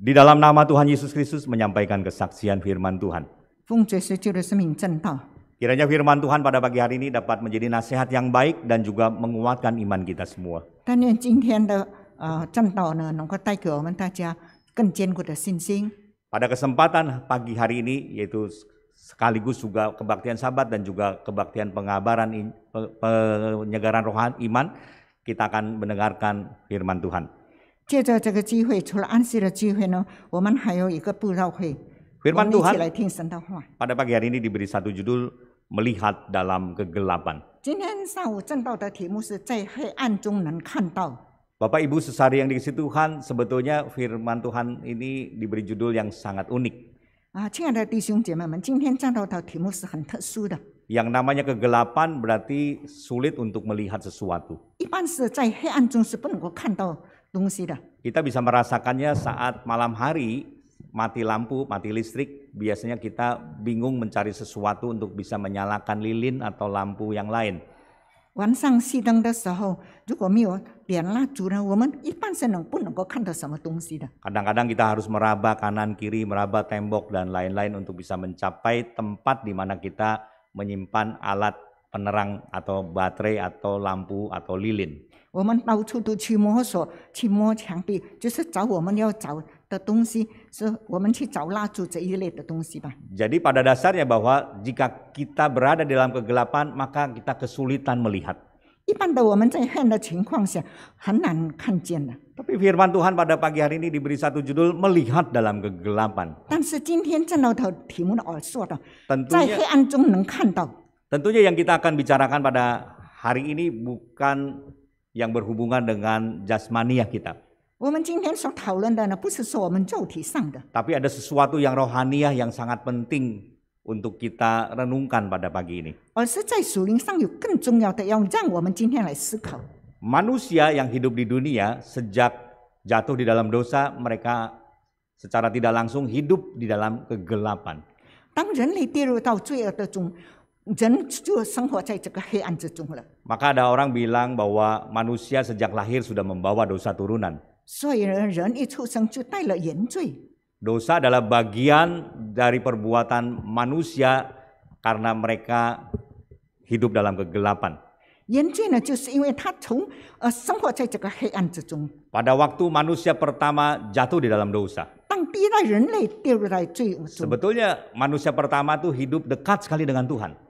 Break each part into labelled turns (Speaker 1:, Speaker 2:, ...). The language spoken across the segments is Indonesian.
Speaker 1: Di dalam nama Tuhan Yesus Kristus menyampaikan kesaksian firman Tuhan. Kiranya firman Tuhan pada pagi hari ini dapat menjadi nasihat yang baik dan juga menguatkan iman kita semua.
Speaker 2: Uh,
Speaker 1: pada kesempatan pagi hari ini yaitu sekaligus juga kebaktian sabat dan juga kebaktian pengabaran penyegaran rohani iman, kita akan mendengarkan firman Tuhan.
Speaker 2: 借着这个机会，除了安息的机会呢，我们还有一个布道会。
Speaker 1: Firman Tuhan pada pagi hari ini diberi satu judul melihat dalam kegelapan. Bapak Ibu sesari yang dikasih Tuhan, sebetulnya firman Tuhan ini diberi judul yang sangat unik. Yang namanya kegelapan berarti sulit untuk melihat sesuatu.
Speaker 2: 一般是在黑暗中是不能够看到 kita
Speaker 1: bisa merasakannya saat malam hari mati lampu, mati listrik, biasanya kita bingung mencari sesuatu untuk bisa menyalakan lilin atau lampu yang lain.
Speaker 2: kadang
Speaker 1: kadang kita harus meraba kanan kiri, meraba tembok dan lain-lain untuk bisa mencapai tempat di mana kita menyimpan alat penerang atau baterai atau lampu atau lilin.
Speaker 2: 我们到处都去摸索，去摸墙壁，就是找我们要找的东西，是我们去找蜡烛这一类的东西吧。
Speaker 1: Jadi pada dasarnya bahwa jika kita berada dalam kegelapan maka kita kesulitan melihat.
Speaker 2: 一般的我们在黑的情况下很难看见的。Tapi firman Tuhan pada
Speaker 1: pagi hari ini diberi satu judul melihat dalam kegelapan.
Speaker 2: 但是今天正如头题目而说的，在黑暗中能看到。
Speaker 1: Tentunya yang kita akan bicarakan pada hari ini bukan yang berhubungan dengan jasmania kita. Tapi ada sesuatu yang rohaniah yang sangat penting untuk kita renungkan pada pagi ini. Manusia yang hidup di dunia sejak jatuh di dalam dosa, mereka secara tidak langsung hidup di dalam kegelapan.
Speaker 2: 当人类跌入到罪恶的中，
Speaker 1: maka ada orang bilang bahwa manusia sejak lahir sudah membawa dosa turunan. Dosa adalah bagian dari perbuatan manusia karena mereka hidup dalam kegelapan. Pada waktu manusia pertama jatuh di dalam dosa. Sebetulnya manusia pertama itu hidup dekat sekali dengan Tuhan.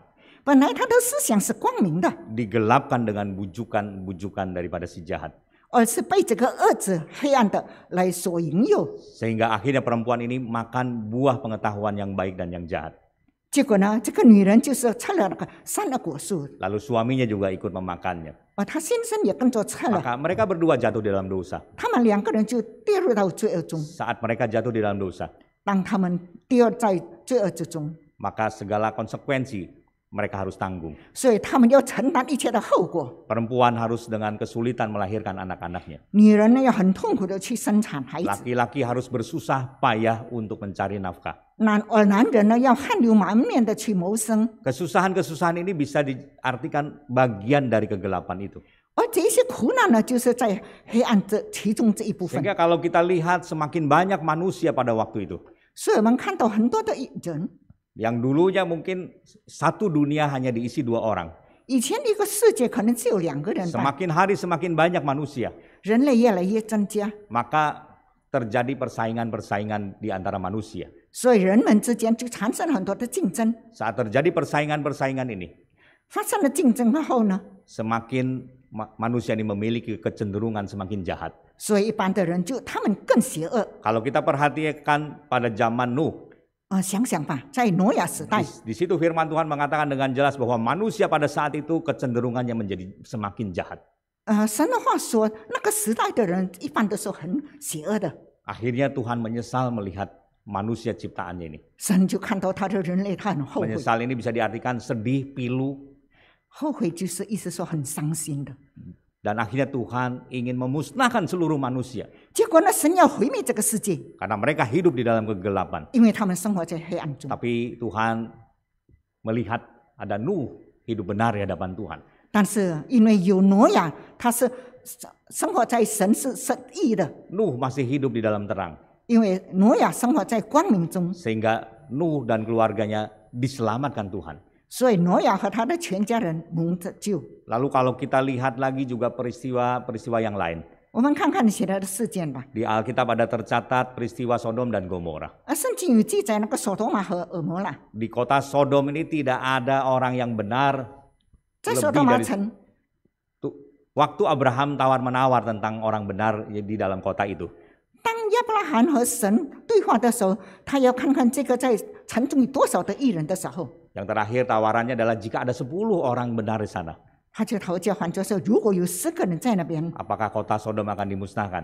Speaker 1: digelapkan dengan bujukan-bujukan daripada si jahat.
Speaker 2: 而是被这个恶者、黑暗的来所引诱
Speaker 1: ，Sehingga akhirnya perempuan ini makan buah pengetahuan yang baik dan yang jahat.
Speaker 2: 结果呢，这个女人就是吃了那个善恶果树
Speaker 1: ，Lalu suaminya juga ikut memakannya. 而她先生也跟着吃了，Maka mereka berdua jatuh di dalam dosa.
Speaker 2: 他们两个人就跌入到罪恶中。
Speaker 1: Saat mereka jatuh di dalam dosa,
Speaker 2: 当他们掉在罪恶之中
Speaker 1: ，maka segala konsekuensi mereka harus tanggung. Perempuan harus dengan kesulitan melahirkan anak-anaknya. Laki-laki harus bersusah payah untuk mencari nafkah. Kesusahan-kesusahan ini bisa diartikan bagian dari kegelapan itu. Sehingga kalau kita lihat semakin banyak manusia pada waktu itu.
Speaker 2: 所以我们看到很多的人
Speaker 1: yang dulunya mungkin satu dunia hanya diisi dua orang. Semakin hari semakin banyak manusia. Maka terjadi persaingan-persaingan di antara manusia. Saat terjadi persaingan-persaingan ini, semakin manusia ini memiliki kecenderungan semakin jahat. Kalau kita perhatikan pada zaman Nuh, di situ firman Tuhan mengatakan dengan jelas bahwa manusia pada saat itu kecenderungannya menjadi semakin jahat.
Speaker 2: Uh, 神的话说，那个时代的人一般都是很邪恶的。
Speaker 1: Akhirnya Tuhan menyesal melihat manusia ciptaannya ini.
Speaker 2: 神就看到他的人类，他很后悔。Menyesal
Speaker 1: ini bisa diartikan sedih, pilu.
Speaker 2: 后悔就是意思说很伤心的。
Speaker 1: dan akhirnya Tuhan ingin memusnahkan seluruh manusia. Karena mereka hidup di dalam kegelapan. Tapi Tuhan melihat ada Nuh hidup benar di hadapan Tuhan. Nuh masih hidup di dalam terang. Sehingga Nuh dan keluarganya diselamatkan Tuhan. Lalu kalau kita lihat lagi juga peristiwa-peristiwa yang lain. di Alkitab ada tercatat peristiwa Sodom dan Gomorrah. Di kota Sodom ini tidak ada orang yang benar. dari waktu Abraham tawar menawar tentang orang benar di dalam kota itu.
Speaker 2: itu.
Speaker 1: Yang terakhir tawarannya adalah jika ada 10 orang benar di sana.
Speaker 2: Apakah
Speaker 1: kota Sodom akan dimusnahkan?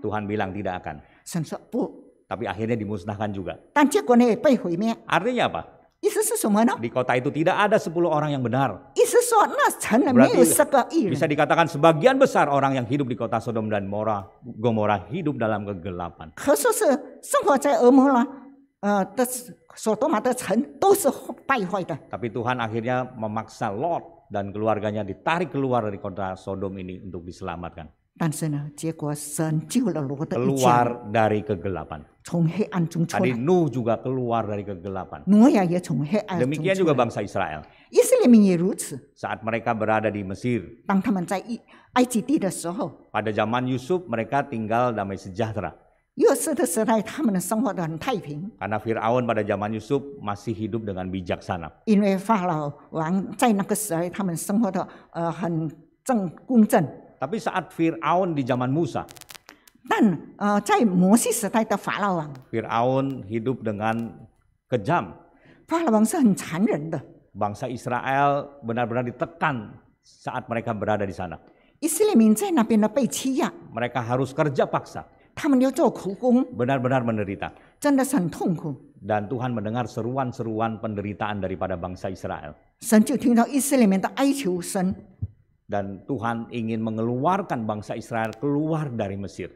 Speaker 1: Tuhan bilang tidak akan. Tapi akhirnya dimusnahkan juga. Artinya apa? Di kota itu tidak ada 10 orang yang benar.
Speaker 2: Berarti bisa
Speaker 1: dikatakan sebagian besar orang yang hidup di kota Sodom dan Gomora hidup dalam kegelapan.
Speaker 2: Tapi
Speaker 1: Tuhan akhirnya memaksa Lot dan keluarganya ditarik keluar dari kota Sodom ini untuk diselamatkan. Keluar dari kegelapan.
Speaker 2: Tadi
Speaker 1: juga keluar dari kegelapan. Demikian juga bangsa Israel. saat mereka berada di Mesir, pada zaman Yusuf mereka tinggal damai sejahtera.
Speaker 2: Karena
Speaker 1: Fir'aun pada zaman Yusuf masih hidup dengan bijaksana. tapi saat Fir'aun di zaman Musa. Fir'aun hidup dengan kejam. Bangsa Israel benar-benar ditekan saat mereka berada di sana. mereka harus kerja paksa benar benar menderita. dan Tuhan mendengar seruan-seruan penderitaan daripada bangsa Israel. Dan Tuhan ingin mengeluarkan bangsa Israel keluar dari Mesir.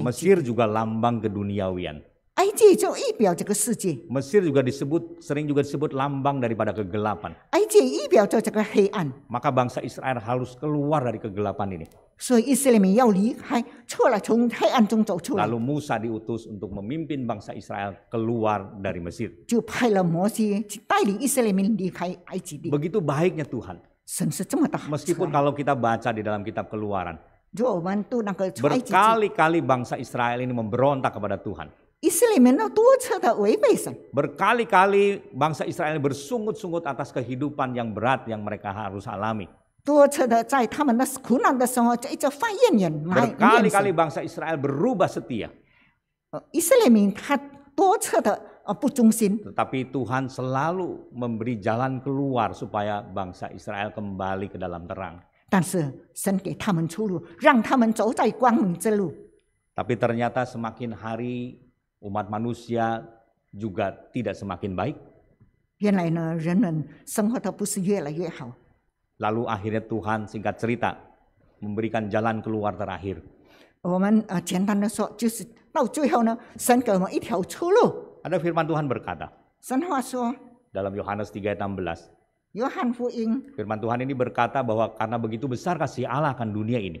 Speaker 1: Mesir juga lambang keduniawian. 界就预表这个世界。Mesir juga disebut sering juga disebut lambang daripada kegelapan. bangsa Israel harus keluar dari kegelapan ini. Musa diutus untuk memimpin bangsa Israel keluar dari Mesir. baiknya Tuhan. kalau kita baca di dalam kitab Keluaran.
Speaker 2: Berkali-kali
Speaker 1: bangsa Israel ini memberontak kepada Tuhan. Berkali-kali bangsa Israel bersungut-sungut atas kehidupan yang berat yang mereka harus alami. Berkali-kali bangsa Israel berubah setia. Uh, Tetapi Tuhan selalu memberi jalan keluar supaya bangsa Israel kembali ke dalam terang. Tapi ternyata semakin hari umat manusia juga tidak semakin baik. Lalu akhirnya Tuhan singkat cerita memberikan jalan keluar terakhir. Ada firman Tuhan berkata. dalam Yohanes 3:16. ayat
Speaker 2: 16.
Speaker 1: Firman Tuhan ini berkata bahwa karena begitu besar kasih Allah akan dunia ini.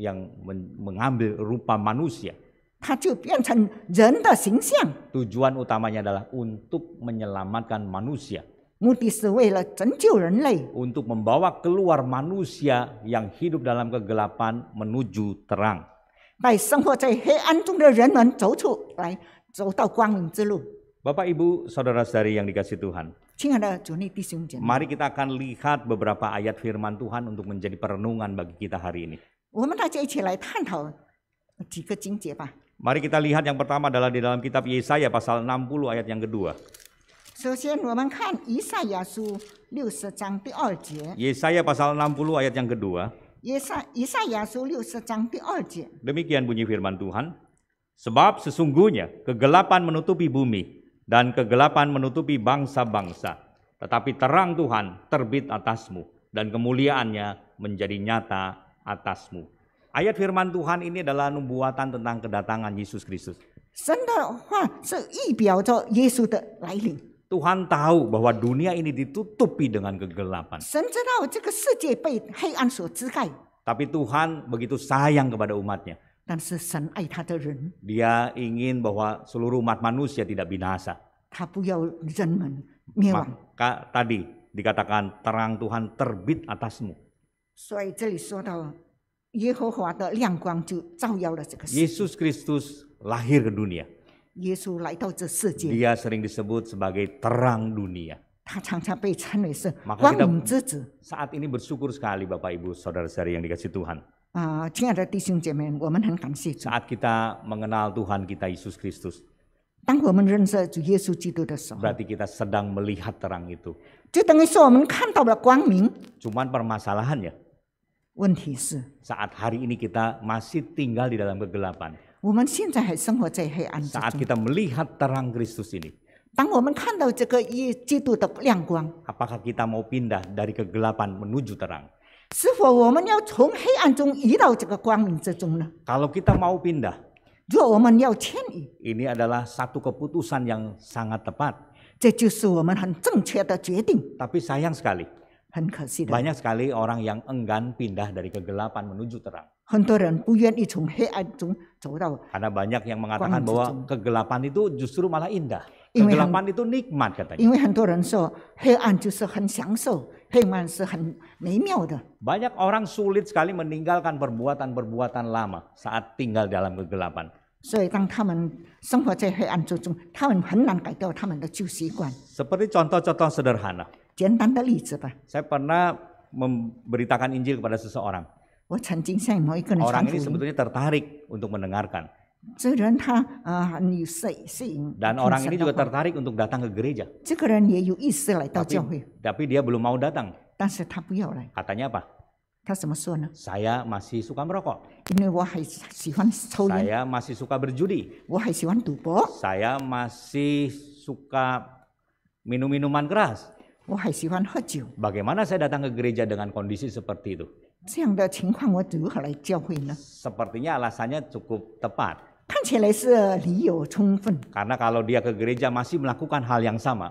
Speaker 1: yang mengambil rupa manusia. Tujuan utamanya adalah untuk menyelamatkan manusia. Untuk membawa keluar manusia yang hidup dalam kegelapan menuju terang. Bapak Ibu saudara-saudari yang dikasih Tuhan. Mari kita akan lihat beberapa ayat firman Tuhan untuk menjadi perenungan bagi kita hari ini. Mari kita lihat yang pertama adalah di dalam kitab Yesaya pasal 60 ayat yang kedua. Yesaya pasal 60 ayat yang kedua. Demikian bunyi firman Tuhan. Sebab sesungguhnya kegelapan menutupi bumi dan kegelapan menutupi bangsa-bangsa, tetapi terang Tuhan terbit atasmu dan kemuliaannya menjadi nyata atasmu. Ayat firman Tuhan ini adalah nubuatan tentang kedatangan Yesus Kristus. Tuhan tahu bahwa dunia ini ditutupi dengan kegelapan. Tapi Tuhan begitu sayang kepada umatnya. Dia ingin bahwa seluruh umat manusia tidak binasa. Maka tadi dikatakan terang Tuhan terbit atasmu.
Speaker 2: 所以这里说到耶和华的亮光就照耀了这个世界。
Speaker 1: Yesus lahir ke dunia. sering disebut sebagai terang dunia. ini bersyukur sekali Bapak Ibu saudara-saudari yang dikasih Tuhan. Saat kita mengenal Tuhan kita Yesus Kristus. Berarti kita sedang melihat terang itu. Cuman permasalahannya saat hari ini kita masih tinggal di dalam kegelapan. Saat kita melihat terang Kristus ini. apakah kita mau pindah dari kegelapan menuju terang? terang？
Speaker 2: 是否我们要从黑暗中移到这个光明之中呢
Speaker 1: ？Kalau kita mau pindah ini adalah satu keputusan yang sangat tepat。这就是我们很正确的决定。Tapi sayang sekali。banyak sekali orang yang enggan pindah dari kegelapan menuju terang. Karena banyak yang mengatakan bahwa kegelapan
Speaker 2: itu justru malah indah. Kegelapan itu nikmat katanya.
Speaker 1: Banyak orang sulit sekali meninggalkan perbuatan-perbuatan lama saat tinggal dalam kegelapan. Seperti contoh contoh-contoh sederhana.
Speaker 2: Saya
Speaker 1: pernah memberitakan Injil kepada seseorang.
Speaker 2: Orang ini sebetulnya
Speaker 1: tertarik untuk mendengarkan.
Speaker 2: Dan orang ini juga tertarik
Speaker 1: untuk datang ke gereja.
Speaker 2: Tapi,
Speaker 1: dia belum mau datang. Katanya apa? Saya masih suka
Speaker 2: merokok. Saya
Speaker 1: masih suka berjudi. Saya masih suka minum minuman keras.
Speaker 2: 我还喜欢喝酒。
Speaker 1: Bagaimana saya datang ke gereja dengan kondisi seperti itu?
Speaker 2: 这样的情况我如何来教会呢
Speaker 1: ？Sepertinya alasannya cukup tepat. Karena kalau dia ke gereja masih melakukan hal yang sama,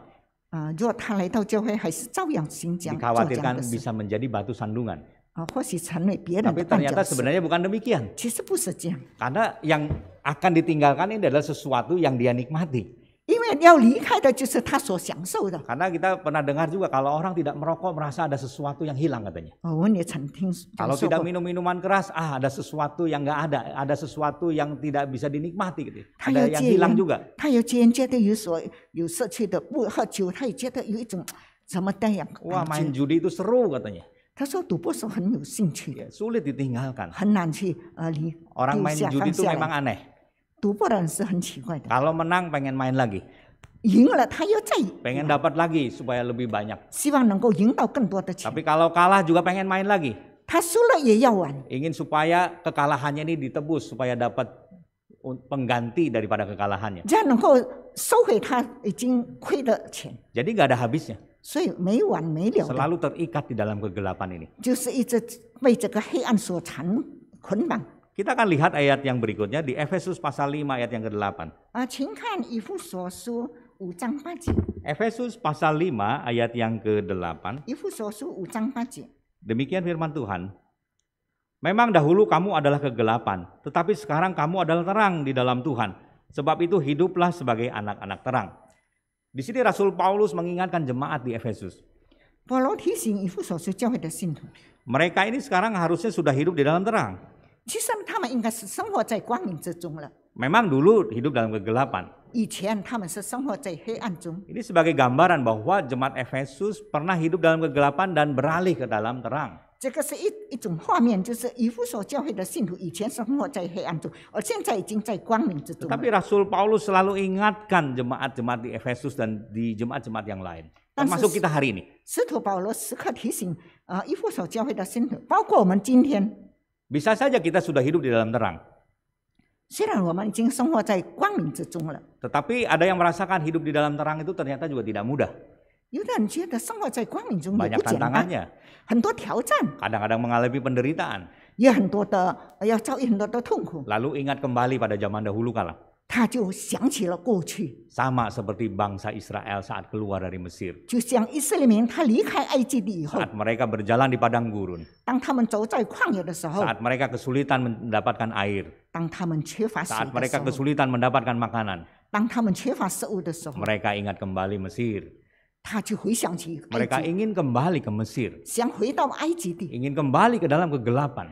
Speaker 2: 啊、若他来到教会还是照样行讲做这样 dikhawatirkan bisa
Speaker 1: menjadi batu sandungan.
Speaker 2: Tapi ternyata sebenarnya
Speaker 1: bukan demikian. 其实不是这样，Karena yang akan ditinggalkan ini adalah sesuatu yang dia nikmati. Karena kita pernah dengar juga kalau orang tidak merokok merasa ada sesuatu yang hilang katanya.
Speaker 2: Oh, kalau tidak
Speaker 1: minum minuman keras, ah ada sesuatu yang nggak ada, ada sesuatu yang tidak bisa dinikmati gitu. Ya. Ada yang hilang juga.
Speaker 2: Wah main judi
Speaker 1: itu seru katanya.
Speaker 2: Sulit ditinggalkan. Orang main judi itu memang
Speaker 1: aneh. Kalau menang pengen main lagi. pengen dapat lagi supaya lebih banyak. Tapi kalau kalah juga pengen main lagi. Ingin supaya kekalahannya ini ditebus supaya dapat pengganti daripada kekalahannya. Jadi nggak ada habisnya.
Speaker 2: Selalu
Speaker 1: terikat di dalam kegelapan ini. Kita akan lihat ayat yang berikutnya di Efesus pasal 5 ayat yang ke-8. Efesus pasal 5 ayat yang ke-8. Demikian firman Tuhan. Memang dahulu kamu adalah kegelapan, tetapi sekarang kamu adalah terang di dalam Tuhan. Sebab itu hiduplah sebagai anak-anak terang. Di sini Rasul Paulus mengingatkan jemaat di Efesus. Mereka ini sekarang harusnya sudah hidup di dalam terang. Memang dulu hidup dalam kegelapan. Ini sebagai gambaran bahwa jemaat Efesus pernah hidup dalam kegelapan dan beralih ke dalam terang.
Speaker 2: Tapi Rasul Paulus selalu
Speaker 1: ingatkan jemaat-jemaat di Efesus dan di jemaat-jemaat yang lain, termasuk kita hari ini.
Speaker 2: 使徒保罗时刻提醒，呃，以弗所教会的信徒，包括我们今天。
Speaker 1: bisa saja kita sudah hidup di dalam terang. Tetapi ada yang merasakan hidup di dalam terang itu ternyata juga tidak mudah.
Speaker 2: Banyak tantangannya.
Speaker 1: Kadang-kadang mengalami penderitaan. Lalu ingat kembali pada zaman dahulu kala. Sama seperti bangsa Israel saat keluar dari Mesir. Saat mereka berjalan di padang gurun.
Speaker 2: Saat
Speaker 1: mereka kesulitan mendapatkan air.
Speaker 2: Saat mereka kesulitan
Speaker 1: mendapatkan makanan. mereka ingat kembali Mesir.
Speaker 2: Mereka ingin
Speaker 1: kembali ke Mesir. Ingin kembali ke dalam kegelapan.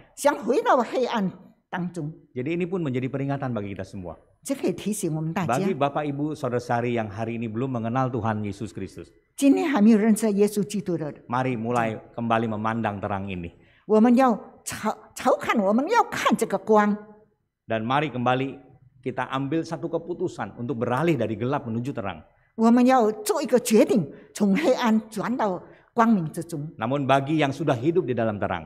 Speaker 1: Jadi ini pun menjadi peringatan bagi kita semua.
Speaker 2: 这可以提醒我们大家。Bagi Bapak
Speaker 1: Ibu saudara sari yang hari ini belum mengenal Tuhan Yesus Kristus. Mari mulai kembali memandang terang ini. Dan mari kembali kita ambil satu keputusan untuk beralih dari gelap menuju terang. Namun bagi yang sudah hidup di dalam terang.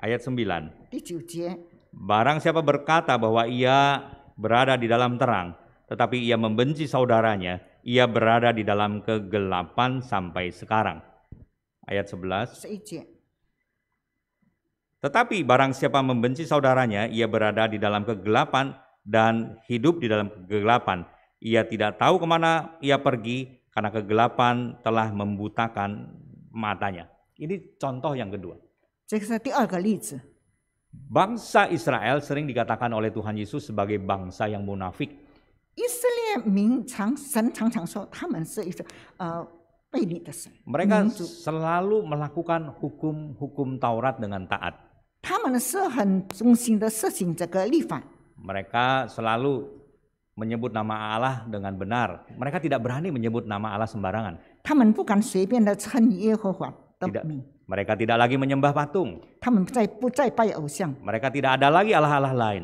Speaker 1: ayat 9. Ya. Barang siapa berkata bahwa ia berada di dalam terang, tetapi ia membenci saudaranya, ia berada di dalam kegelapan sampai sekarang. Ayat 11. Tetapi barang siapa membenci saudaranya, ia berada di dalam kegelapan dan hidup di dalam kegelapan. Ia tidak tahu kemana ia pergi karena kegelapan telah membutakan matanya. Ini contoh yang kedua. Bangsa Israel sering dikatakan oleh Tuhan Yesus sebagai bangsa yang munafik.
Speaker 2: Mereka
Speaker 1: selalu melakukan hukum-hukum Taurat dengan taat. Mereka selalu menyebut nama Allah dengan benar. Mereka tidak berani menyebut nama Allah sembarangan.
Speaker 2: 他们不敢随便的称耶和华的名。Tidak
Speaker 1: mereka tidak lagi menyembah patung. Mereka tidak ada lagi allah-allah lain.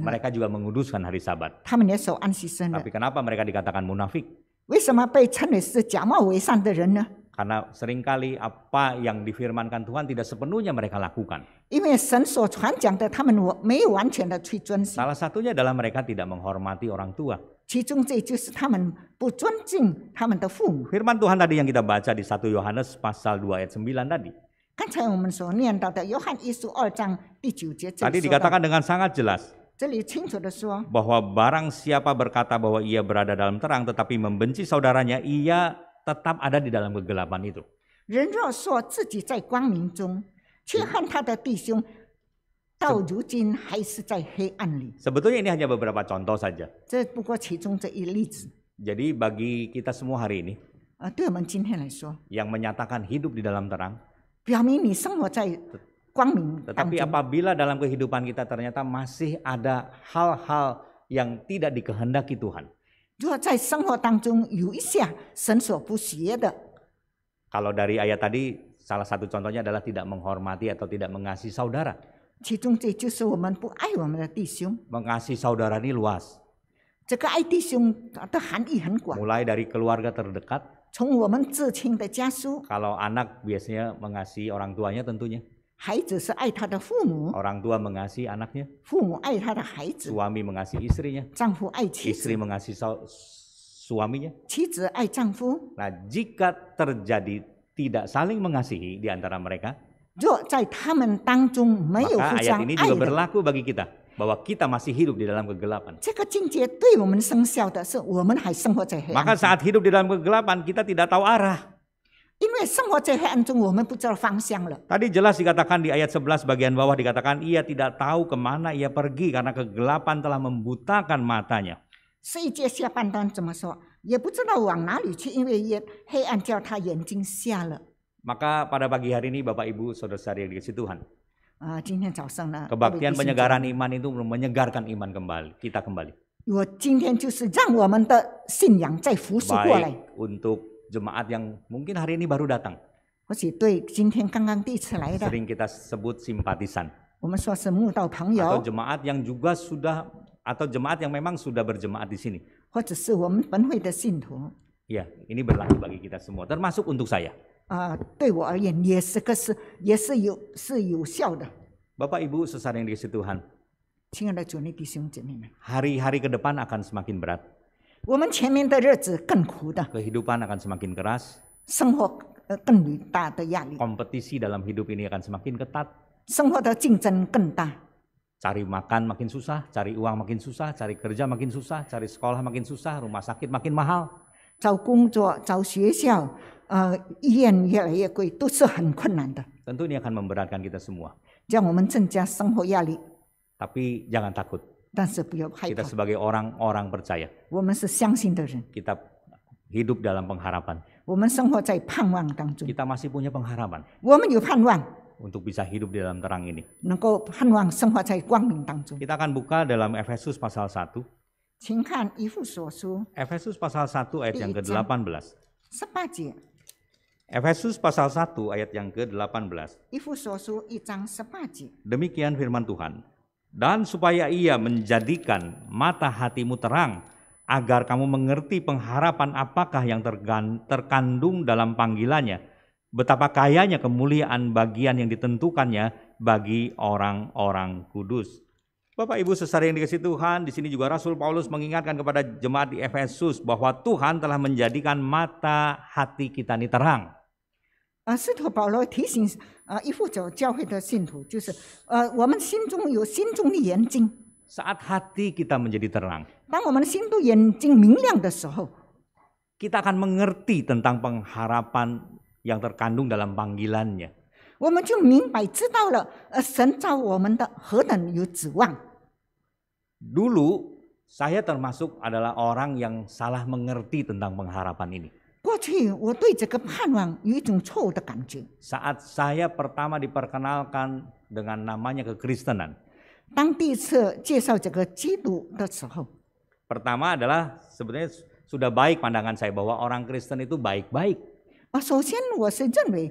Speaker 1: Mereka juga menguduskan hari sabat. Tapi kenapa mereka dikatakan munafik? Karena seringkali apa yang difirmankan Tuhan tidak sepenuhnya mereka lakukan. Salah satunya adalah mereka tidak menghormati orang tua. Firman Tuhan tadi yang kita baca di 1 Yohanes pasal 2 ayat 9 tadi.
Speaker 2: Tadi dikatakan
Speaker 1: dengan sangat jelas. Bahwa barang siapa berkata bahwa ia berada dalam terang tetapi membenci saudaranya, ia tetap ada di dalam kegelapan itu.
Speaker 2: 人若说自己在光明中，却恨他的弟兄，
Speaker 1: Sebetulnya ini hanya beberapa contoh saja. Jadi bagi kita semua hari ini Yang menyatakan hidup di dalam terang, tetapi apabila dalam kehidupan kita ternyata masih ada hal-hal yang tidak dikehendaki Tuhan. Kalau dari ayat tadi salah satu contohnya adalah tidak menghormati atau tidak mengasihi saudara.
Speaker 2: 其中这就是我们不爱我们的弟兄。
Speaker 1: Mengasihi saudara ini luas.
Speaker 2: 这个爱弟兄的含义很广。
Speaker 1: Mulai dari keluarga terdekat. 从我们至亲的家属。Kalau anak biasanya mengasihi orang tuanya tentunya. 孩子是爱他的父母，orang tua mengasihi anaknya，父母爱他的孩子，suami mengasihi istrinya，丈夫爱妻子，istri mengasihi suaminya，妻子爱丈夫。Nah, jika terjadi tidak saling mengasihi di antara mereka,
Speaker 2: maka ayat ini juga berlaku
Speaker 1: bagi kita bahwa kita masih hidup di dalam kegelapan. Maka saat hidup di dalam kegelapan kita tidak tahu arah. Tadi jelas dikatakan di ayat 11 bagian bawah dikatakan ia tidak tahu kemana ia pergi karena kegelapan telah membutakan matanya.
Speaker 2: 这一节下半段怎么说？也不知道往哪里去，因为夜黑暗叫他眼睛瞎了。
Speaker 1: maka pada pagi hari ini Bapak Ibu Saudara-saudari yang dikasih Tuhan.
Speaker 2: Kebaktian penyegaran
Speaker 1: iman itu menyegarkan iman kembali, kita kembali. Baik untuk jemaat yang mungkin hari ini baru datang.
Speaker 2: Sering
Speaker 1: kita sebut simpatisan.
Speaker 2: Atau
Speaker 1: jemaat yang juga sudah atau jemaat yang memang sudah berjemaat di sini. Ya, ini berlaku bagi kita semua, termasuk untuk saya.
Speaker 2: 啊、呃，对我而言也是个是也是有是有效的。
Speaker 1: Bapak Ibu sesar yang dikasih Tuhan. Hari-hari ke depan akan semakin berat. Kehidupan akan semakin keras. Kompetisi dalam hidup ini akan semakin ketat. Cari makan makin susah, cari uang makin susah, cari kerja makin susah, cari sekolah makin susah, rumah sakit makin
Speaker 2: mahal. 找工作、找学校、呃，医院越来越贵，都是很困难的。
Speaker 1: Tentu ini akan memberatkan kita semua. Tapi jangan takut. sebagai orang-orang percaya. hidup dalam pengharapan.
Speaker 2: Kita masih punya pengharapan.
Speaker 1: Untuk bisa hidup di dalam terang ini. Kita akan buka dalam Efesus pasal 1. Efesus pasal 1 ayat yang ke-18.
Speaker 2: Sepaji.
Speaker 1: Efesus pasal 1 ayat yang ke-18. Demikian firman Tuhan. Dan supaya ia menjadikan mata hatimu terang, agar kamu mengerti pengharapan apakah yang terkandung dalam panggilannya, betapa kayanya kemuliaan bagian yang ditentukannya bagi orang-orang kudus Bapak Ibu saudara yang dikasih Tuhan, di sini juga Rasul Paulus mengingatkan kepada jemaat di Efesus bahwa Tuhan telah menjadikan mata hati kita ini terang.
Speaker 2: Uh, uh，uh，Saat
Speaker 1: hati kita menjadi terang. kita akan mengerti tentang pengharapan yang terkandung dalam panggilannya.
Speaker 2: 我们就明白知道了，呃，神造我们的何等有指望。
Speaker 1: Dulu saya termasuk adalah orang yang salah mengerti tentang pengharapan ini.
Speaker 2: 过去我对这个盼望有一种错误的感觉。
Speaker 1: Saat saya pertama diperkenalkan dengan namanya kekristenan. pertama adalah sebenarnya sudah baik pandangan saya bahwa orang Kristen itu baik-baik.
Speaker 2: 啊，首先我是认为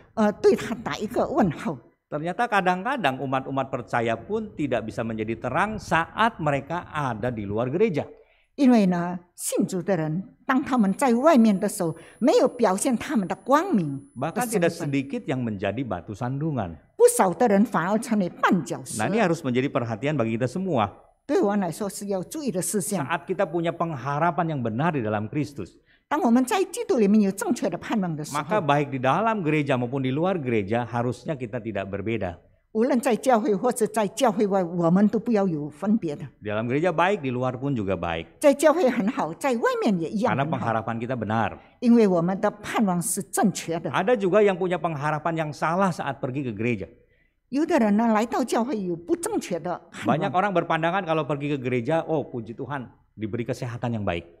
Speaker 1: Ternyata kadang kadang-kadang umat-umat percaya pun tidak bisa menjadi terang saat mereka ada di luar gereja. Bahkan tidak sedikit yang menjadi batu Nah ini harus menjadi perhatian bagi kita semua. Saat kita punya pengharapan yang benar di dalam Kristus。
Speaker 2: maka baik
Speaker 1: di dalam gereja maupun di luar gereja harusnya kita tidak berbeda. Di dalam gereja baik, di luar pun juga baik.
Speaker 2: Karena pengharapan kita benar. Ada
Speaker 1: juga yang punya pengharapan yang salah saat pergi ke gereja. Banyak orang berpandangan kalau pergi ke gereja, oh puji Tuhan diberi kesehatan yang baik.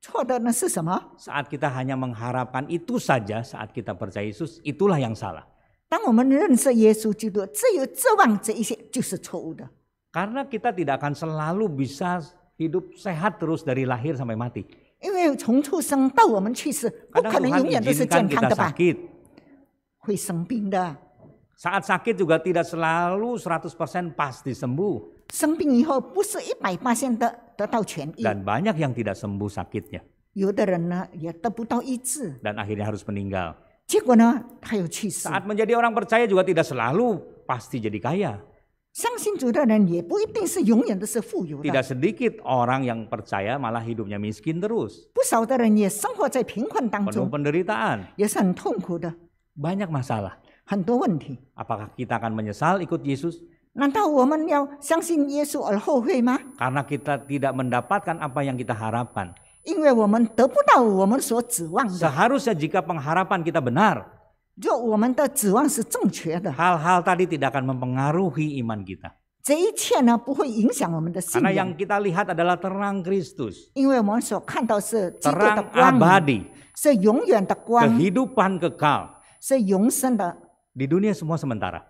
Speaker 2: Saat
Speaker 1: kita hanya mengharapkan itu saja, saat kita percaya Yesus, itulah yang salah. Karena kita tidak akan selalu bisa hidup sehat terus dari lahir sampai mati.
Speaker 2: Karena Tuhan izinkan kita sakit.
Speaker 1: Saat sakit juga tidak selalu 100% pasti sembuh. Dan banyak yang tidak sembuh sakitnya.
Speaker 2: 有的人呢也得不到医治。
Speaker 1: Dan akhirnya harus meninggal. 结果呢他又去世。Saat menjadi orang percaya juga tidak selalu pasti jadi kaya.
Speaker 2: 相信主的人也不一定是永远都是富有的。
Speaker 1: Tidak sedikit orang yang percaya malah hidupnya miskin terus.
Speaker 2: 不少的人也生活在贫困当中。Penuh
Speaker 1: penderitaan.
Speaker 2: 也是很痛苦的。Banyak masalah. 很多问题。
Speaker 1: Apakah kita akan menyesal ikut Yesus? Karena kita tidak mendapatkan apa yang kita harapkan. Seharusnya jika pengharapan kita benar, hal hal tadi tidak akan mempengaruhi iman kita. Karena yang kita lihat adalah terang Kristus,
Speaker 2: terang abadi. Kehidupan
Speaker 1: kekal. Di dunia semua sementara.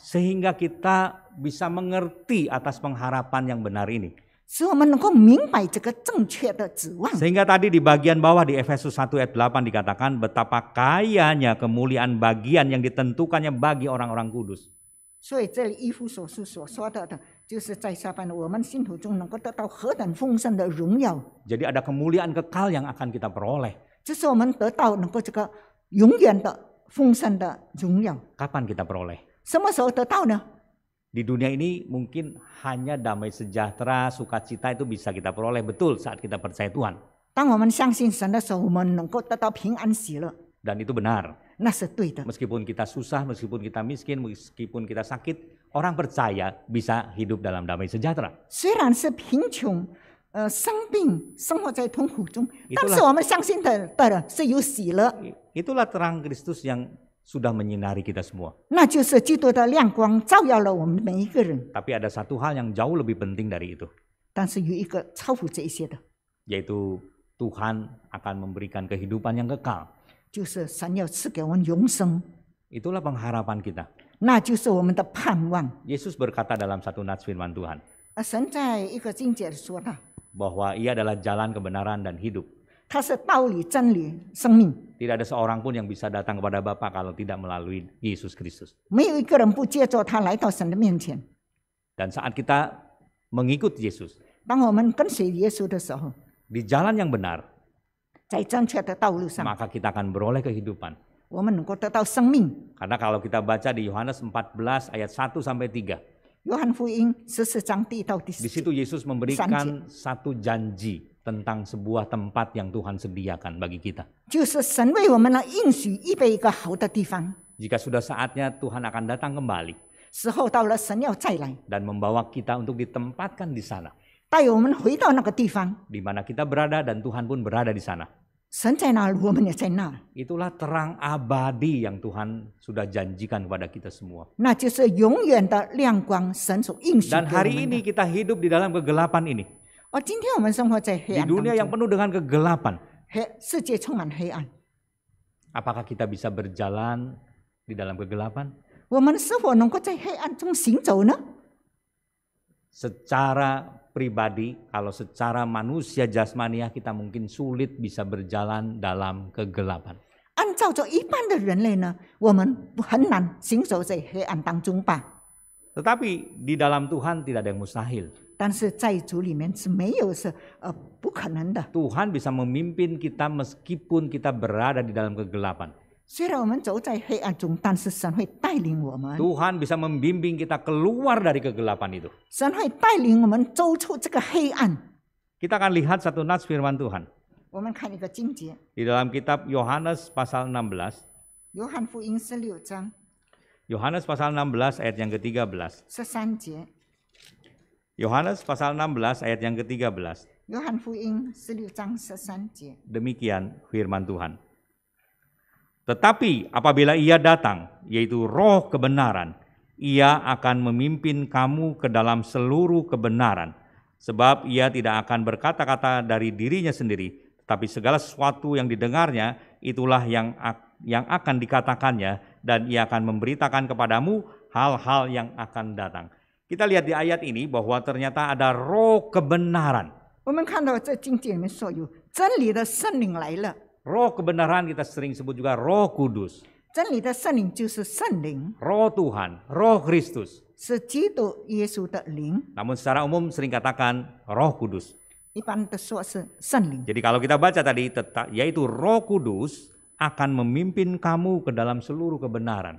Speaker 1: Sehingga kita bisa mengerti atas pengharapan yang benar ini. Sehingga tadi di bagian bawah di Efesus 1 ayat 8 dikatakan betapa kayanya kemuliaan bagian yang ditentukannya bagi orang-orang kudus. Jadi ada kemuliaan kekal yang akan kita peroleh.
Speaker 2: 这是我们得到能够这个永远的 Kapan kita peroleh? Nah.
Speaker 1: Di dunia ini mungkin hanya damai sejahtera, sukacita itu bisa kita peroleh betul saat kita percaya Tuhan. Dan itu benar. Nah, meskipun kita susah, meskipun kita miskin, meskipun kita sakit, orang percaya bisa hidup dalam damai
Speaker 2: sejahtera. 虽然是贫穷，呃，生病，生活在痛苦中，但是我们相信的的人是有喜乐。
Speaker 1: Itulah terang Kristus yang sudah menyinari kita semua.
Speaker 2: Nah, ya um,
Speaker 1: Tapi ada satu hal yang jauh lebih penting dari itu. Yaitu Tuhan akan memberikan kehidupan yang kekal. Itulah pengharapan kita. Nah, Yesus berkata dalam satu nats firman Tuhan. Bahwa ia adalah jalan kebenaran dan hidup. Tidak ada seorang pun yang bisa datang kepada Bapa kalau tidak melalui Yesus Kristus. Dan saat kita mengikut Yesus, Di jalan yang benar, Maka kita akan beroleh kehidupan. Karena kalau kita baca di Yohanes 14 ayat 1 sampai 3, di situ Yesus memberikan satu janji tentang sebuah tempat yang Tuhan sediakan bagi kita. Jika sudah saatnya Tuhan akan datang kembali dan membawa kita untuk ditempatkan di sana. Di mana kita berada dan Tuhan pun berada di sana. Itulah terang abadi yang Tuhan sudah janjikan kepada kita semua.
Speaker 2: Dan hari ini
Speaker 1: kita hidup di dalam kegelapan ini
Speaker 2: dunia yang
Speaker 1: penuh dengan kegelapan. Apakah kita bisa berjalan di dalam kegelapan? Secara pribadi, kalau secara manusia jasmania kita mungkin sulit bisa berjalan dalam kegelapan. Tetapi di dalam Tuhan tidak ada yang mustahil.
Speaker 2: Tuhan bisa memimpin
Speaker 1: kita meskipun kita berada di dalam kegelapan. Tuhan bisa membimbing kita keluar dari kegelapan itu. Kita akan lihat satu nats firman Tuhan. di dalam kitab Yohanes pasal 16.
Speaker 2: 约翰福音十六章。
Speaker 1: Yohanes pasal 16 ayat yang ke-13. Yohanes pasal 16 ayat yang ke-13. Demikian firman Tuhan. Tetapi apabila ia datang, yaitu roh kebenaran, ia akan memimpin kamu ke dalam seluruh kebenaran. Sebab ia tidak akan berkata-kata dari dirinya sendiri, tapi segala sesuatu yang didengarnya itulah yang yang akan dikatakannya dan ia akan memberitakan kepadamu hal-hal yang akan datang. Kita lihat di ayat ini bahwa ternyata ada roh kebenaran. Roh kebenaran kita sering sebut juga roh kudus. Roh Tuhan, roh Kristus. Namun secara umum sering katakan roh kudus. Jadi kalau kita baca tadi, yaitu roh kudus akan memimpin kamu ke dalam seluruh kebenaran.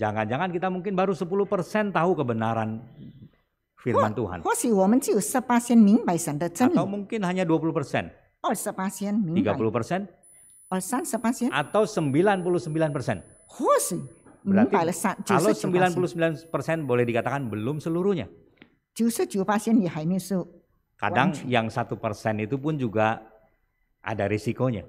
Speaker 1: Jangan-jangan kita mungkin baru 10% tahu kebenaran firman Tuhan.
Speaker 2: Atau
Speaker 1: mungkin hanya 20 persen.
Speaker 2: 30
Speaker 1: persen. Atau 99 persen.
Speaker 2: Berarti kalau 99
Speaker 1: persen boleh dikatakan belum seluruhnya. Kadang yang satu persen itu pun juga ada risikonya.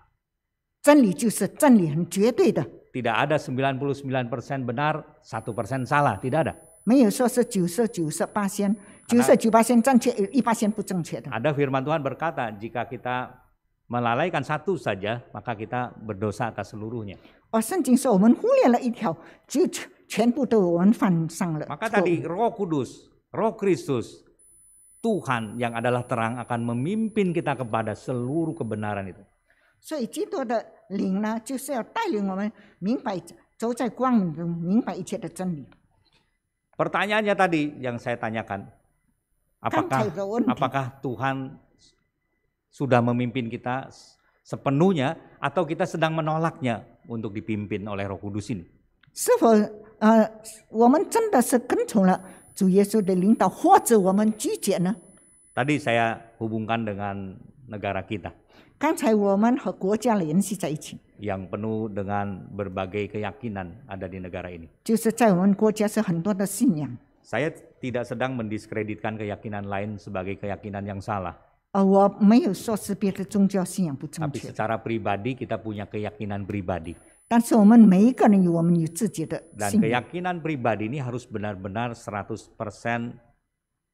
Speaker 2: Tidak
Speaker 1: ada 99% benar, 1% salah, tidak ada. Ada firman Tuhan berkata, jika kita melalaikan satu saja, maka kita berdosa atas seluruhnya.
Speaker 2: Oh, 圣经说我们忽略了一条，就全部都我们犯上了。Maka tadi
Speaker 1: Roh Kudus, Roh Kristus, Tuhan yang adalah terang akan memimpin kita kepada seluruh kebenaran itu.
Speaker 2: 所以基督的灵呢，就是要带领我们明白走在光明中，明白一切的真理。
Speaker 1: Pertanyaannya tadi yang saya tanyakan, apakah kan apakah Tuhan sudah memimpin kita sepenuhnya atau kita sedang menolaknya untuk dipimpin oleh Roh Kudus ini? Tadi saya hubungkan dengan negara kita. Yang penuh dengan berbagai keyakinan ada di negara ini.
Speaker 2: 就是在我们国家是很多的信仰。
Speaker 1: Saya tidak sedang mendiskreditkan keyakinan lain sebagai keyakinan yang salah.
Speaker 2: Oh, Tapi secara
Speaker 1: pribadi kita punya keyakinan pribadi. Dan keyakinan pribadi ini harus benar-benar 100%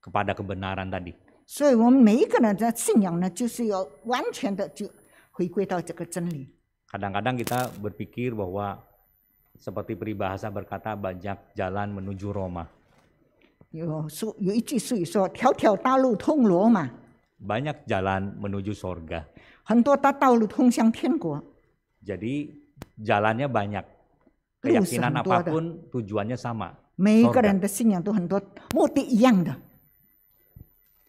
Speaker 1: kepada kebenaran tadi.
Speaker 2: 所以我们每一个人的信仰呢，就是要完全的就回归到这个真理。
Speaker 1: Kadang-kadang kita berpikir bahwa seperti peribahasa berkata banyak jalan menuju Roma. banyak jalan menuju surga.
Speaker 2: 很多大道路通向天国。
Speaker 1: Jadi jalannya banyak.
Speaker 2: Keyakinan apapun
Speaker 1: tujuannya sama. 每一个
Speaker 2: 人的信仰都很多，目的一样的。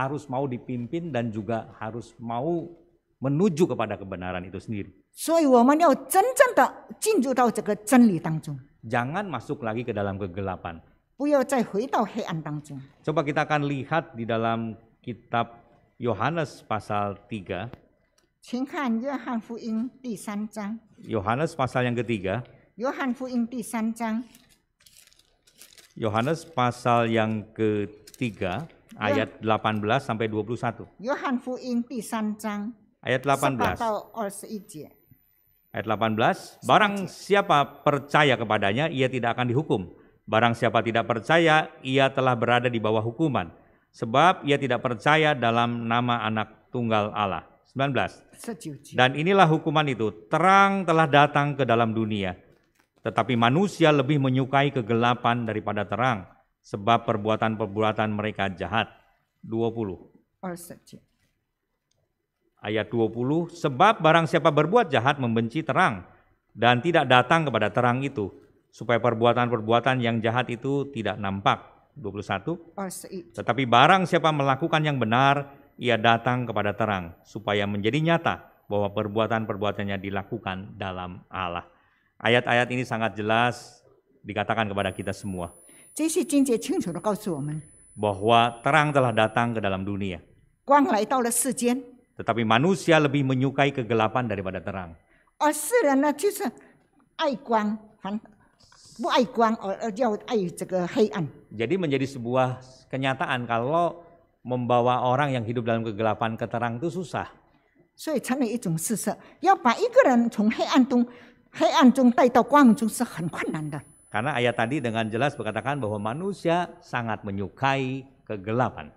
Speaker 1: harus mau dipimpin dan juga harus mau menuju kepada kebenaran itu sendiri. Jangan masuk lagi ke dalam kegelapan. Coba kita akan lihat di dalam kitab Yohanes pasal 3. Yohanes pasal yang ketiga. Yohanes pasal yang ketiga. Ya. ayat 18 sampai 21.
Speaker 2: Yohan Fu Sanjang.
Speaker 1: Ayat 18. Ayat 18, barang siapa percaya kepadanya, ia tidak akan dihukum. Barang siapa tidak percaya, ia telah berada di bawah hukuman. Sebab ia tidak percaya dalam nama anak tunggal Allah. 19. Dan inilah hukuman itu, terang telah datang ke dalam dunia. Tetapi manusia lebih menyukai kegelapan daripada terang sebab perbuatan-perbuatan mereka jahat. 20. Ayat 20, sebab barang siapa berbuat jahat membenci terang dan tidak datang kepada terang itu, supaya perbuatan-perbuatan yang jahat itu tidak nampak. 21. Tetapi barang siapa melakukan yang benar, ia datang kepada terang, supaya menjadi nyata bahwa perbuatan-perbuatannya dilakukan dalam Allah. Ayat-ayat ini sangat jelas dikatakan kepada kita semua bahwa terang telah datang ke dalam dunia. Tetapi manusia lebih menyukai kegelapan daripada terang. Jadi menjadi sebuah kenyataan kalau membawa orang yang hidup dalam kegelapan ke terang itu susah.
Speaker 2: 所以成了一种事实，要把一个人从黑暗中黑暗中带到光明中是很困难的。
Speaker 1: karena ayat tadi dengan jelas berkatakan bahwa manusia sangat menyukai kegelapan.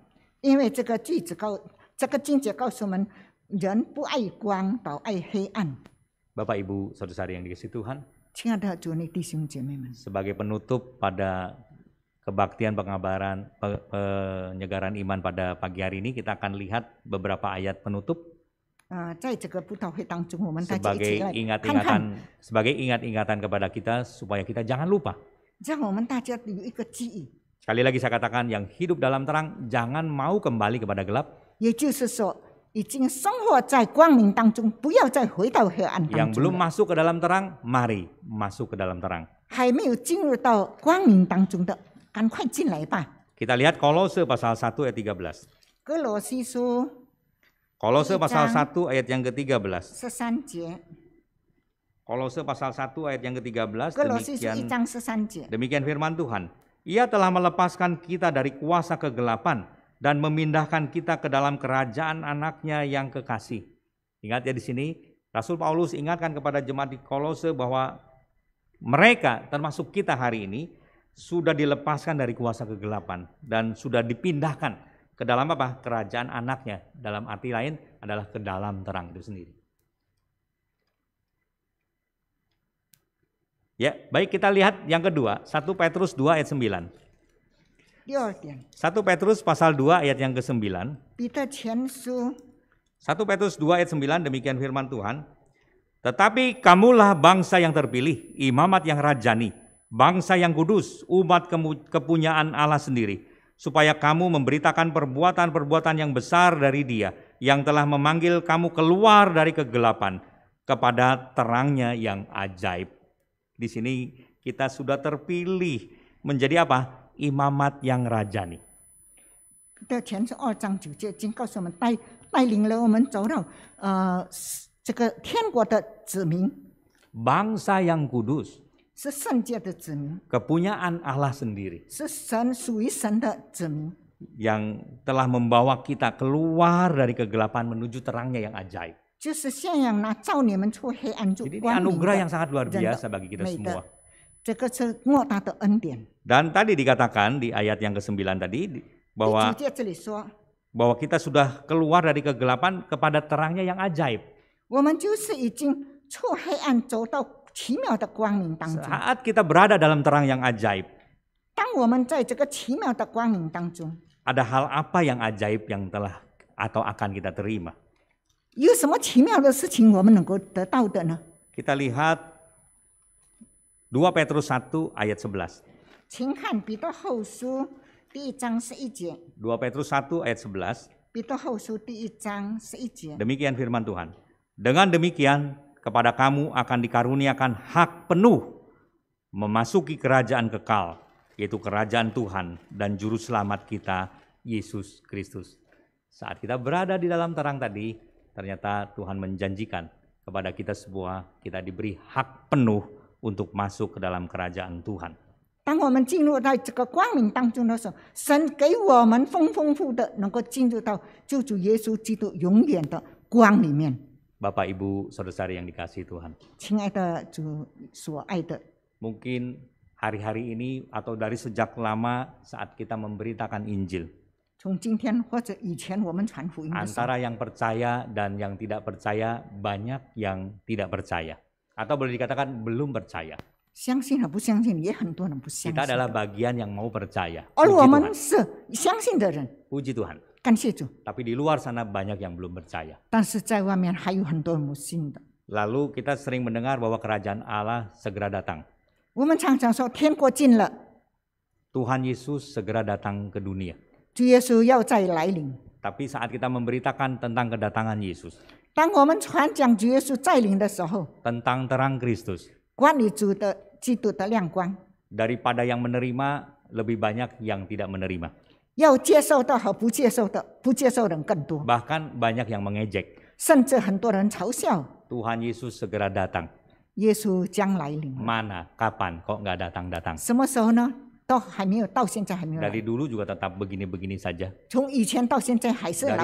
Speaker 1: Bapak Ibu saudara yang dikasih Tuhan. Sebagai penutup pada kebaktian pengabaran penyegaran iman pada pagi hari ini kita akan lihat beberapa ayat penutup
Speaker 2: Uh, sebagai
Speaker 1: ingat ingat-ingatan kepada kita supaya kita jangan lupa. Sekali lagi saya katakan yang hidup dalam terang jangan mau kembali kepada gelap.
Speaker 2: Ya yang belum
Speaker 1: masuk ke dalam terang, mari masuk ke dalam terang.
Speaker 2: 还没有进入到光明当中的，赶快进来吧。
Speaker 1: Kita kan lihat Kolose pasal 1 ayat 13. Kolose Kolose pasal 1 ayat yang ke-13. Kolose pasal 1 ayat yang ke-13 demikian Demikian firman Tuhan. Ia telah melepaskan kita dari kuasa kegelapan dan memindahkan kita ke dalam kerajaan anaknya yang kekasih. Ingat ya di sini Rasul Paulus ingatkan kepada jemaat di Kolose bahwa mereka termasuk kita hari ini sudah dilepaskan dari kuasa kegelapan dan sudah dipindahkan ke dalam apa? Kerajaan anaknya. Dalam arti lain adalah ke dalam terang itu sendiri. Ya, baik kita lihat yang kedua, 1 Petrus 2 ayat 9.
Speaker 2: 1
Speaker 1: Petrus pasal 2 ayat yang ke-9.
Speaker 2: 1
Speaker 1: Petrus 2 ayat 9 demikian firman Tuhan. Tetapi kamulah bangsa yang terpilih, imamat yang rajani, bangsa yang kudus, umat kepunyaan Allah sendiri, supaya kamu memberitakan perbuatan-perbuatan yang besar dari Dia yang telah memanggil kamu keluar dari kegelapan kepada terangnya yang ajaib. Di sini kita sudah terpilih menjadi apa? Imamat yang rajani. Eh, Bangsa yang kudus kepunyaan Allah sendiri yang telah membawa kita keluar dari kegelapan menuju terangnya yang ajaib.
Speaker 2: Jadi ini anugerah yang sangat luar biasa bagi kita semua.
Speaker 1: Dan tadi dikatakan di ayat yang ke-9 tadi bahwa bahwa kita sudah keluar dari kegelapan kepada terangnya yang ajaib.
Speaker 2: 奇妙的光明当中。Saat
Speaker 1: kita berada dalam terang yang ajaib.
Speaker 2: 当我们在这个奇妙的光明当中。
Speaker 1: Ada hal apa yang ajaib yang telah atau akan kita terima?
Speaker 2: 有什么奇妙的事情我们能够得到的呢
Speaker 1: ？Kita lihat 2 Petrus 1 ayat 11.
Speaker 2: 请看彼得后书第一章十一节。
Speaker 1: 2 Petrus 1 ayat 11.
Speaker 2: Peter 后书第一章十一节。
Speaker 1: Demikian firman Tuhan. Dengan demikian kepada kamu akan dikaruniakan hak penuh memasuki kerajaan kekal, yaitu kerajaan Tuhan dan juru selamat kita Yesus Kristus. Saat kita berada di dalam terang tadi, ternyata Tuhan menjanjikan kepada kita semua kita diberi hak penuh untuk masuk ke dalam kerajaan Tuhan.
Speaker 2: 当我们进入到这个光明当中的时候，神给我们丰丰富的能够进入到救主耶稣基督永远的光里面。
Speaker 1: Bapak Ibu saudara yang dikasih Tuhan. Mungkin hari-hari ini atau dari sejak lama saat kita memberitakan Injil. Antara yang percaya dan yang tidak percaya banyak yang tidak percaya atau boleh dikatakan belum percaya. Kita adalah bagian yang mau percaya.
Speaker 2: Puji Tuhan. Puji Tuhan. 感谢主。
Speaker 1: Tapi kan di luar sana banyak yang belum percaya. Lalu kita sering mendengar bahwa kerajaan Allah segera datang. Tuhan Yesus segera datang ke dunia. Tapi saat kita memberitakan tentang kedatangan Yesus. Tentang terang Kristus，
Speaker 2: 关于主的基督的亮光
Speaker 1: ，daripada yang menerima lebih banyak yang tidak menerima。bahkan banyak yang mengejek. Tuhan Yesus segera datang.
Speaker 2: Yesus kapan,
Speaker 1: kok nggak datang datang? dari dulu juga tetap begini-begini saja.
Speaker 2: dulu Dari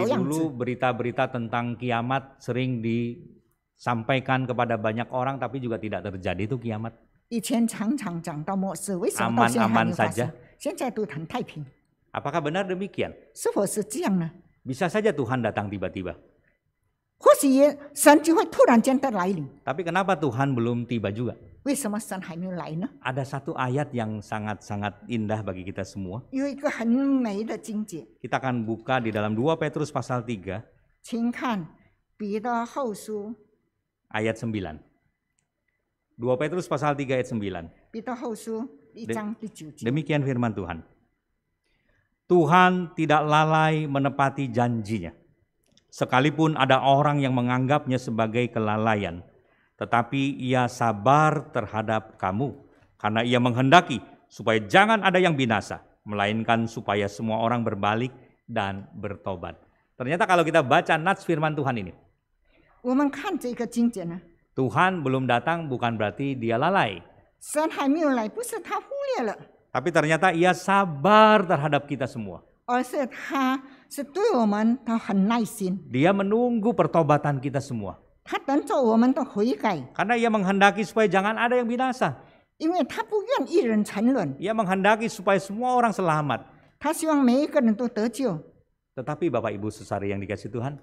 Speaker 2: dulu
Speaker 1: berita berita-berita tentang kiamat sering disampaikan kepada banyak orang, tapi juga tidak terjadi itu kiamat.
Speaker 2: aman Aman-aman saja.
Speaker 1: Apakah benar demikian? Bisa saja Tuhan datang tiba-tiba. Tapi kenapa Tuhan belum tiba juga?
Speaker 2: Ah.
Speaker 1: Ada satu ayat yang sangat-sangat indah bagi kita semua. Kita akan buka di dalam 2 Petrus pasal 3. Ayat 9. 2 Petrus pasal 3 ayat 9. Demikian firman Tuhan. Tuhan tidak lalai menepati janjinya. Sekalipun ada orang yang menganggapnya sebagai kelalaian, tetapi ia sabar terhadap kamu karena ia menghendaki supaya jangan ada yang binasa, melainkan supaya semua orang berbalik dan bertobat. Ternyata kalau kita baca nats firman Tuhan ini, Tuhan belum datang bukan berarti dia lalai. Tapi ternyata ia sabar terhadap kita semua. Dia menunggu pertobatan kita semua. Karena ia menghendaki supaya jangan ada yang binasa. Ia menghendaki supaya semua orang selamat. Tetapi Bapak Ibu sesari yang dikasih Tuhan.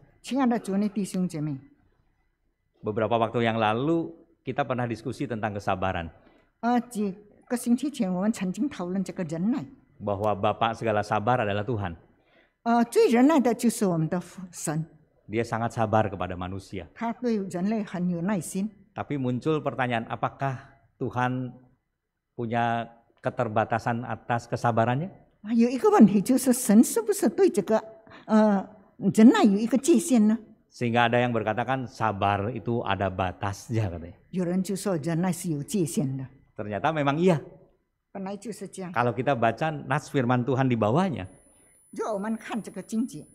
Speaker 1: Beberapa waktu yang lalu kita pernah diskusi tentang kesabaran. Ah, bahwa Bapak segala sabar adalah Tuhan. Dia sangat sabar kepada manusia. Tapi muncul pertanyaan apakah Tuhan punya keterbatasan atas kesabarannya? Sehingga ada yang berkatakan sabar itu ada batasnya
Speaker 2: katanya.
Speaker 1: Ternyata memang iya. Kalau kita baca nas firman Tuhan di bawahnya,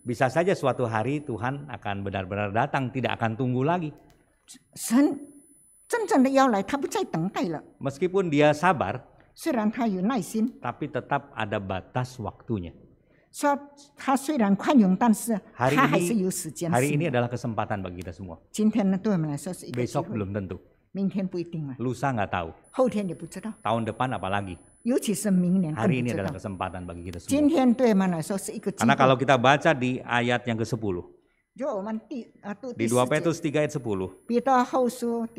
Speaker 1: bisa saja suatu hari Tuhan akan benar-benar datang, tidak akan tunggu lagi. Meskipun dia sabar, tapi tetap ada batas waktunya.
Speaker 2: Hari ini, hari ini
Speaker 1: adalah kesempatan bagi kita semua. Besok belum tentu. Lusa nggak tahu. Tahun depan apalagi. Hari ini adalah kesempatan bagi kita
Speaker 2: semua. Karena kalau
Speaker 1: kita baca di ayat yang ke-10.
Speaker 2: Di 2 Petrus 3 ayat 10.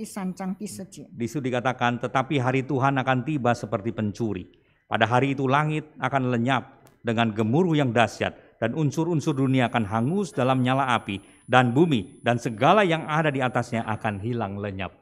Speaker 1: Di situ dikatakan, tetapi hari Tuhan akan tiba seperti pencuri. Pada hari itu langit akan lenyap dengan gemuruh yang dahsyat dan unsur-unsur dunia akan hangus dalam nyala api dan bumi dan segala yang ada di atasnya akan hilang lenyap.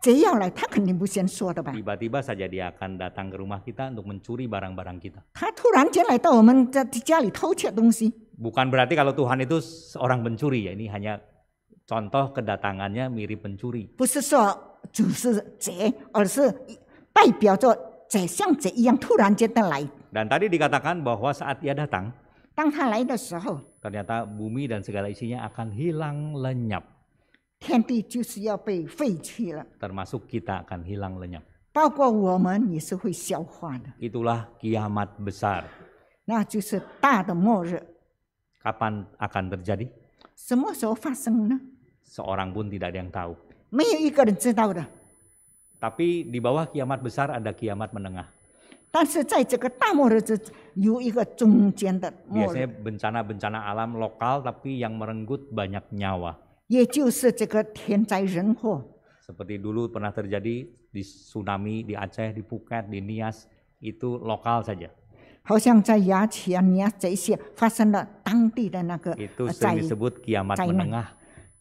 Speaker 2: 这样来，他肯定不先
Speaker 1: 说的吧？Tiba-tiba saja dia akan datang ke rumah kita untuk mencuri barang-barang kita.
Speaker 2: 他突然间来到我们家家里偷窃东西。
Speaker 1: Bukan berarti kalau Tuhan itu seorang pencuri ya, ini hanya contoh kedatangannya mirip pencuri.
Speaker 2: 不是说主是贼，而是代表着贼像贼一样突然间的来。
Speaker 1: Dan tadi dikatakan bahwa saat dia datang, ternyata bumi dan segala isinya akan hilang lenyap.
Speaker 2: Termasuk
Speaker 1: kita akan hilang lenyap. Itulah kiamat besar. Kapan akan terjadi? Seorang pun tidak ada yang tahu. Tapi di bawah kiamat besar ada kiamat menengah.
Speaker 2: Biasanya bencana
Speaker 1: bencana-bencana alam lokal tapi yang merenggut banyak nyawa. Seperti dulu pernah terjadi di tsunami di Aceh, di Phuket, di Nias, itu lokal saja.
Speaker 2: 好像在牙齿啊、尼亚这些发生了当地的那个 Itu disebut
Speaker 1: kiamat 灾难，menengah.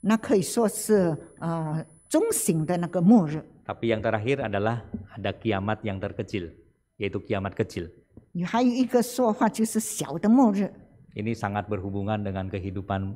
Speaker 2: 那可以说是呃中型的那个末日。
Speaker 1: Tapi yang terakhir adalah ada kiamat yang terkecil, yaitu kiamat kecil.
Speaker 2: 还有一个说法就是小的末日
Speaker 1: ，Ini sangat berhubungan dengan kehidupan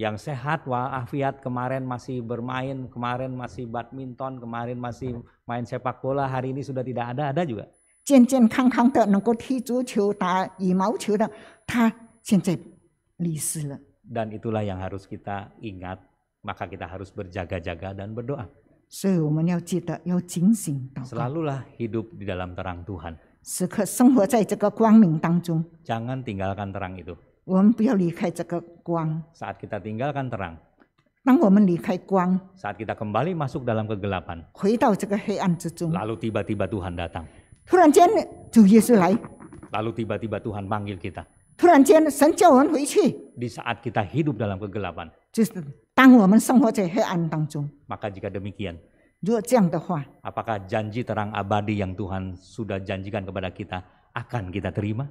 Speaker 1: yang sehat Afiat kemarin masih bermain, kemarin masih badminton, kemarin masih main sepak bola, hari ini sudah tidak ada, ada juga. Dan itulah yang harus kita ingat, maka kita harus berjaga-jaga dan
Speaker 2: berdoa. lah
Speaker 1: hidup di dalam terang Tuhan. Jangan tinggalkan terang itu.
Speaker 2: 我们不要离开这个光。
Speaker 1: Saat kita tinggalkan terang. saat kita kembali masuk dalam kegelapan，回到这个黑暗之中，lalu tiba-tiba Tuhan datang，
Speaker 2: 突然间主耶稣来
Speaker 1: ，lalu tiba-tiba Tuhan panggil kita，
Speaker 2: 突然间神叫我们回去
Speaker 1: ，di saat kita hidup dalam kegelapan，
Speaker 2: 就是当我们生活在黑暗当中
Speaker 1: ，maka jika demikian，
Speaker 2: 如果这样的话
Speaker 1: ，apakah janji terang abadi yang Tuhan sudah janjikan kepada kita akan kita terima？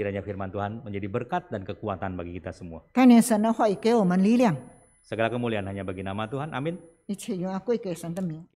Speaker 1: Kiranya firman Tuhan menjadi berkat dan kekuatan bagi kita semua. Segala kemuliaan hanya bagi nama Tuhan. Amin.